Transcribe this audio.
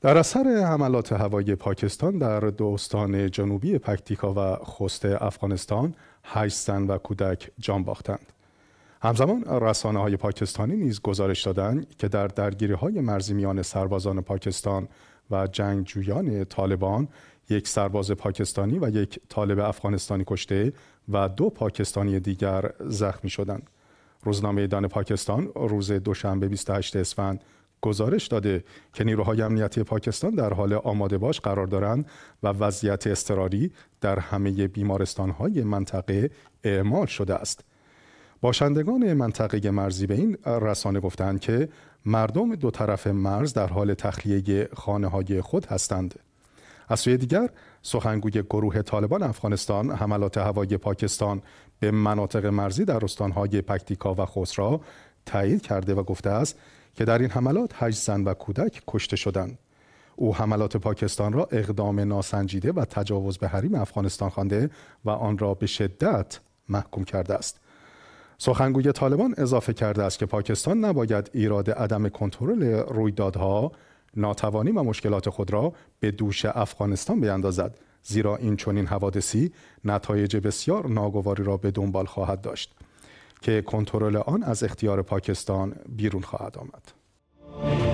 در اثر حملات هوایی پاکستان در دوستان جنوبی پکتیکا و خست افغانستان هشت زن و کودک جان باختند. همزمان رسانه های پاکستانی نیز گزارش دادند که در درگیری های مرزی میان سربازان پاکستان و جنگجویان طالبان یک سرباز پاکستانی و یک طالب افغانستانی کشته و دو پاکستانی دیگر زخمی شدند. روزنامه دان پاکستان روز دوشنبه 28 اسفند گزارش داده که نیروهای امنیتی پاکستان در حال آماده باش قرار دارند و وضعیت اضطراری در همه بیمارستانهای منطقه اعمال شده است. باشندگان منطقه مرزی به این رسانه گفتند که مردم دو طرف مرز در حال تخلیه خانه های خود هستند. از سوی دیگر سخنگوی گروه طالبان افغانستان حملات هوایی پاکستان به مناطق مرزی در استانهای پکتیکا و خسرا تایید کرده و گفته است که در این حملات هشت زن و کودک کشته شدند او حملات پاکستان را اقدام ناسنجیده و تجاوز به حریم افغانستان خوانده و آن را به شدت محکوم کرده است سخنگوی طالبان اضافه کرده است که پاکستان نباید ایراد عدم کنترل رویدادها ناتوانی و مشکلات خود را به دوش افغانستان بیندازد زیرا این چنین حوادثی نتایج بسیار ناگواری را به دنبال خواهد داشت که کنترل آن از اختیار پاکستان بیرون خواهد آمد.